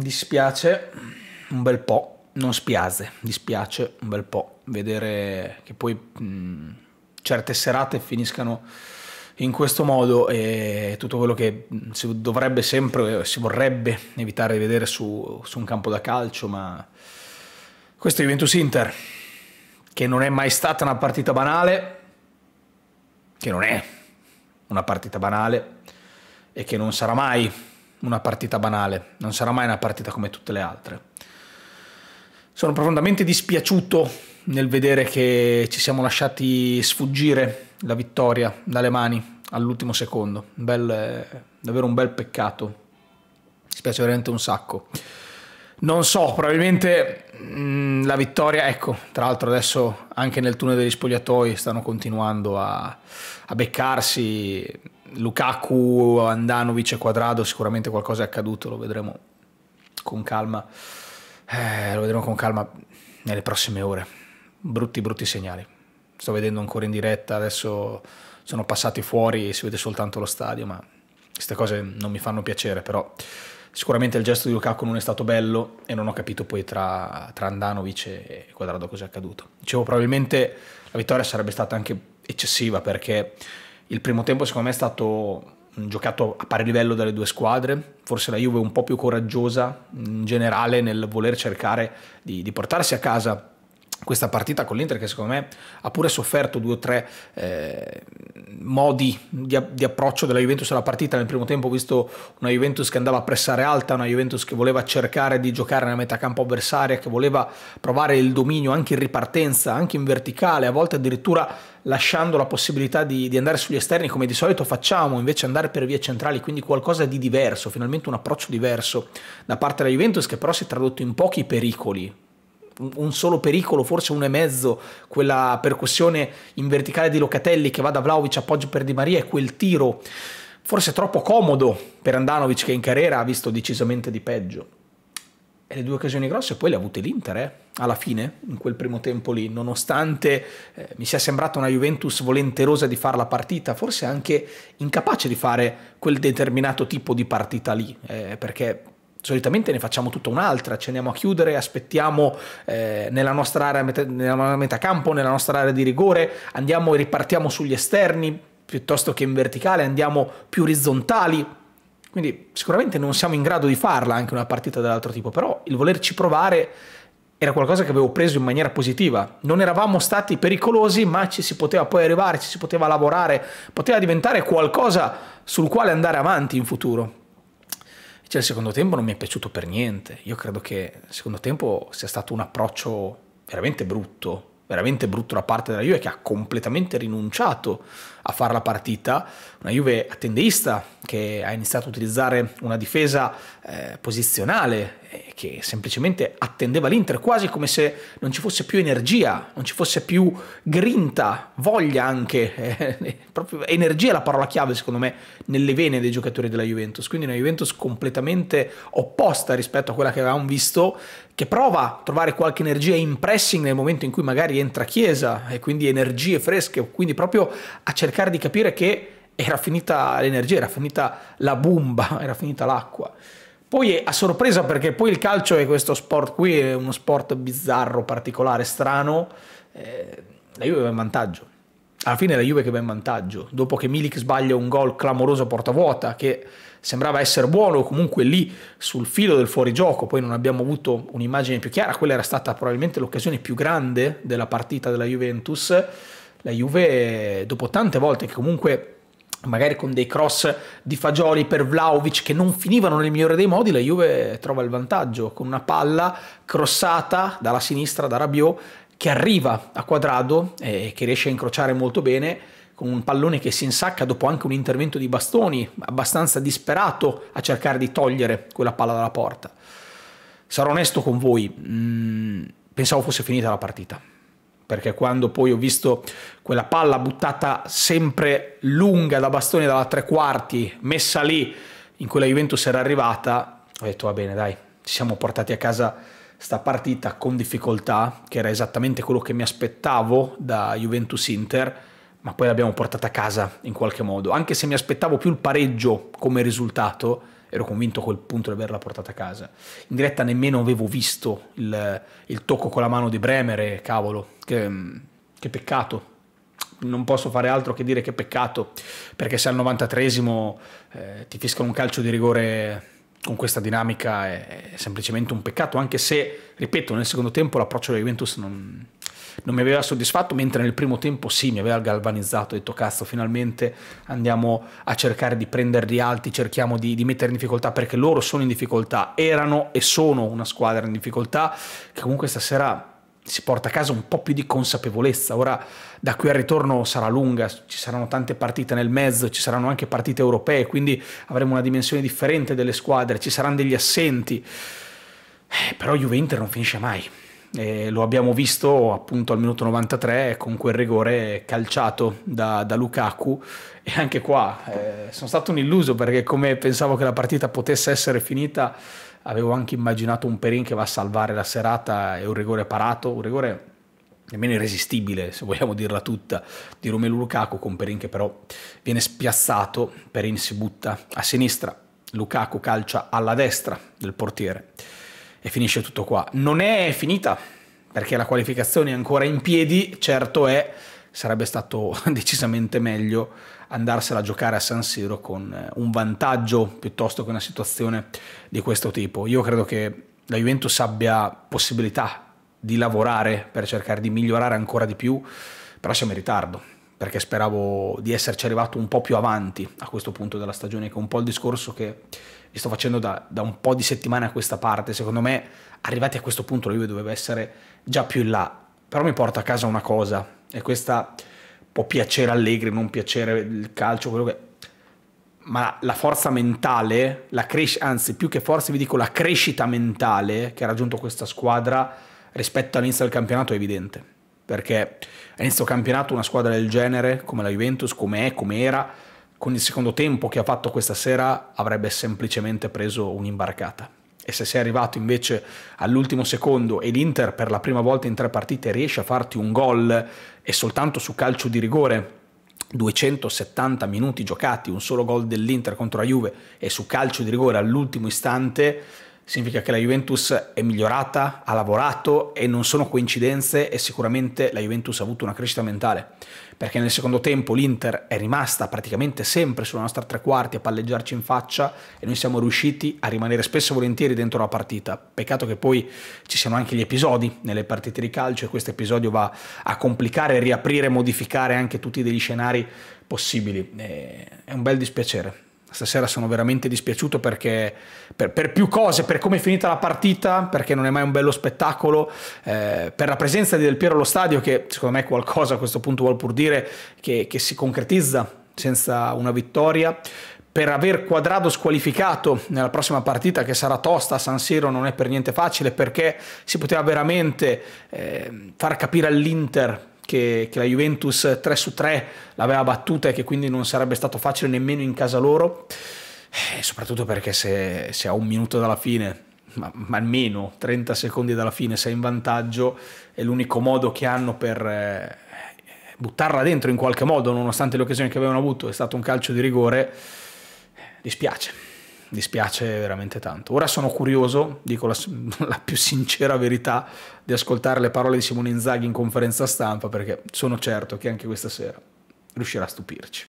dispiace un bel po', non spiace, dispiace un bel po' vedere che poi mh, certe serate finiscano in questo modo e tutto quello che si dovrebbe sempre, si vorrebbe evitare di vedere su, su un campo da calcio, ma questo è Juventus Inter, che non è mai stata una partita banale, che non è una partita banale e che non sarà mai una partita banale, non sarà mai una partita come tutte le altre. Sono profondamente dispiaciuto nel vedere che ci siamo lasciati sfuggire la vittoria dalle mani all'ultimo secondo, un bel, davvero un bel peccato, dispiace veramente un sacco. Non so, probabilmente mh, mm, la vittoria, ecco, tra l'altro adesso anche nel tunnel degli spogliatoi stanno continuando a, a beccarsi Lukaku, Andanovic e Quadrado sicuramente qualcosa è accaduto, lo vedremo con calma. Eh, lo vedremo con calma nelle prossime ore. Brutti, brutti segnali. Sto vedendo ancora in diretta, adesso sono passati fuori e si vede soltanto lo stadio, ma queste cose non mi fanno piacere, però sicuramente il gesto di Lukaku non è stato bello e non ho capito poi tra, tra Andanovic e Quadrado cosa è accaduto. Dicevo, probabilmente la vittoria sarebbe stata anche eccessiva perché il primo tempo secondo me è stato giocato a pari livello dalle due squadre, forse la Juve un po' più coraggiosa in generale nel voler cercare di, di portarsi a casa questa partita con l'Inter che secondo me ha pure sofferto due o tre eh, modi di, di, approccio della Juventus alla partita nel primo tempo ho visto una Juventus che andava a pressare alta una Juventus che voleva cercare di giocare nella metà campo avversaria che voleva provare il dominio anche in ripartenza anche in verticale a volte addirittura lasciando la possibilità di, di andare sugli esterni come di solito facciamo invece andare per vie centrali quindi qualcosa di diverso finalmente un approccio diverso da parte della Juventus che però si è tradotto in pochi pericoli un solo pericolo, forse uno e mezzo, quella percussione in verticale di Locatelli che va da Vlaovic appoggio per Di Maria e quel tiro forse troppo comodo per Andanovic che in carriera ha visto decisamente di peggio. E le due occasioni grosse poi le ha avute l'Inter, eh? alla fine, in quel primo tempo lì, nonostante eh, mi sia sembrata una Juventus volenterosa di fare la partita, forse anche incapace di fare quel determinato tipo di partita lì, eh, perché solitamente ne facciamo tutta un'altra, ci andiamo a chiudere, aspettiamo eh, nella nostra area met- nella metacampo, nella nostra area di rigore, andiamo e ripartiamo sugli esterni piuttosto che in verticale, andiamo più orizzontali. Quindi sicuramente non siamo in grado di farla anche una partita dell'altro tipo, però il volerci provare era qualcosa che avevo preso in maniera positiva. Non eravamo stati pericolosi, ma ci si poteva poi arrivare, ci si poteva lavorare, poteva diventare qualcosa sul quale andare avanti in futuro. Cioè, il secondo tempo non mi è piaciuto per niente. Io credo che il secondo tempo sia stato un approccio veramente brutto veramente brutto da parte della Juve che ha completamente rinunciato a fare la partita, una Juve attendeista che ha iniziato a utilizzare una difesa eh, posizionale eh, che semplicemente attendeva l'Inter quasi come se non ci fosse più energia, non ci fosse più grinta, voglia anche, eh, proprio energia è la parola chiave secondo me nelle vene dei giocatori della Juventus, quindi una Juventus completamente opposta rispetto a quella che avevamo visto che prova a trovare qualche energia in pressing nel momento in cui magari entra a Chiesa e quindi energie fresche, quindi proprio a cercare di capire che era finita l'energia, era finita la bomba, era finita l'acqua. Poi a sorpresa perché poi il calcio è questo sport qui, è uno sport bizzarro, particolare, strano, eh, la Juve è in vantaggio alla fine la Juve che va in vantaggio, dopo che Milik sbaglia un gol clamoroso a porta vuota, che sembrava essere buono, comunque lì sul filo del fuorigioco, poi non abbiamo avuto un'immagine più chiara, quella era stata probabilmente l'occasione più grande della partita della Juventus, la Juve dopo tante volte che comunque magari con dei cross di Fagioli per Vlaovic che non finivano nel migliore dei modi, la Juve trova il vantaggio con una palla crossata dalla sinistra da Rabiot che arriva a quadrado e eh, che riesce a incrociare molto bene con un pallone che si insacca dopo anche un intervento di bastoni abbastanza disperato a cercare di togliere quella palla dalla porta. Sarò onesto con voi, mh, mm, pensavo fosse finita la partita, perché quando poi ho visto quella palla buttata sempre lunga da bastoni dalla tre quarti, messa lì in cui la Juventus era arrivata, ho detto va bene dai, ci siamo portati a casa sta partita con difficoltà, che era esattamente quello che mi aspettavo da Juventus Inter, ma poi l'abbiamo portata a casa in qualche modo. Anche se mi aspettavo più il pareggio come risultato, ero convinto a quel punto di averla portata a casa. In diretta nemmeno avevo visto il, il tocco con la mano di Bremere, cavolo, che, che peccato, non posso fare altro che dire che peccato, perché se al 93esimo eh, ti fiscano un calcio di rigore con questa dinamica è, è, semplicemente un peccato, anche se, ripeto, nel secondo tempo l'approccio della Juventus non, non, mi aveva soddisfatto, mentre nel primo tempo sì, mi aveva galvanizzato, ho detto cazzo, finalmente andiamo a cercare di prenderli alti, cerchiamo di, di mettere in difficoltà, perché loro sono in difficoltà, erano e sono una squadra in difficoltà, che comunque stasera si porta a casa un po' più di consapevolezza. Ora da qui al ritorno sarà lunga, ci saranno tante partite nel mezzo, ci saranno anche partite europee, quindi avremo una dimensione differente delle squadre, ci saranno degli assenti. Eh, però Juventus non finisce mai. Eh, lo abbiamo visto appunto al minuto 93 con quel rigore calciato da, da Lukaku e anche qua eh, sono stato un illuso perché come pensavo che la partita potesse essere finita avevo anche immaginato un Perin che va a salvare la serata e un rigore parato, un rigore nemmeno irresistibile, se vogliamo dirla tutta, di Romelu Lukaku con Perin che però viene spiazzato, Perin si butta a sinistra, Lukaku calcia alla destra del portiere e finisce tutto qua. Non è finita perché la qualificazione è ancora in piedi, certo è sarebbe stato decisamente meglio andarsela a giocare a San Siro con eh, un vantaggio piuttosto che una situazione di questo tipo. Io credo che la Juventus abbia possibilità di lavorare per cercare di migliorare ancora di più, però siamo in ritardo perché speravo di esserci arrivato un po' più avanti a questo punto della stagione, che è un po' il discorso che vi sto facendo da, da un po' di settimane a questa parte. Secondo me, arrivati a questo punto, la Juve doveva essere già più in là. Però mi porta a casa una cosa, e questa può piacere Allegri, non piacere il calcio, quello che ma la forza mentale, la cres- anzi più che forza vi dico la crescita mentale che ha raggiunto questa squadra rispetto all'inizio del campionato è evidente, perché all'inizio campionato una squadra del genere come la Juventus, come è, come era, con il secondo tempo che ha fatto questa sera avrebbe semplicemente preso un'imbarcata e se sei arrivato invece all'ultimo secondo e l'Inter per la prima volta in tre partite riesce a farti un gol e soltanto su calcio di rigore 270 minuti giocati, un solo gol dell'Inter contro la Juve e su calcio di rigore all'ultimo istante significa che la Juventus è migliorata, ha lavorato e non sono coincidenze e sicuramente la Juventus ha avuto una crescita mentale, perché nel secondo tempo l'Inter è rimasta praticamente sempre sulla nostra tre quarti a palleggiarci in faccia e noi siamo riusciti a rimanere spesso e volentieri dentro la partita. Peccato che poi ci siano anche gli episodi nelle partite di calcio e questo episodio va a complicare, riaprire, modificare anche tutti degli scenari possibili. Eh, è un bel dispiacere. Stasera sono veramente dispiaciuto perché per, per più cose, per come è finita la partita, perché non è mai un bello spettacolo, eh, per la presenza di Del Piero allo stadio, che secondo me è qualcosa a questo punto vuol pur dire che, che si concretizza senza una vittoria per aver quadrato squalificato nella prossima partita che sarà tosta a San Siro non è per niente facile perché si poteva veramente eh, far capire all'Inter che, che la Juventus 3 su 3 l'aveva battuta e che quindi non sarebbe stato facile nemmeno in casa loro, eh, soprattutto perché se, se a un minuto dalla fine ma, ma, almeno 30 secondi dalla fine sei in vantaggio, è l'unico modo che hanno per eh, buttarla dentro in qualche modo, nonostante le occasioni che avevano avuto, è stato un calcio di rigore, eh, dispiace dispiace veramente tanto. Ora sono curioso, dico la, la, più sincera verità, di ascoltare le parole di Simone Inzaghi in conferenza stampa perché sono certo che anche questa sera riuscirà a stupirci.